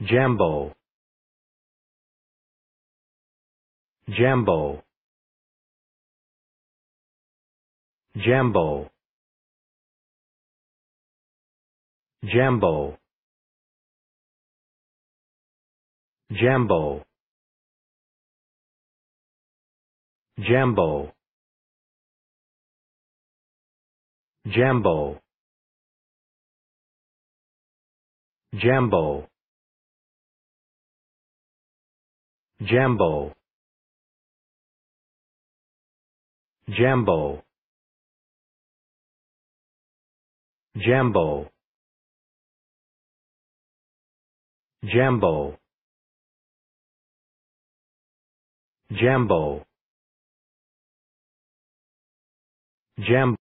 Jambo. Jambo. Jambo. Jambo. Jambo. Jambo. Jambo. Jambo. Jambo. Jambo. Jambo. Jambo. Jambo. Jambo.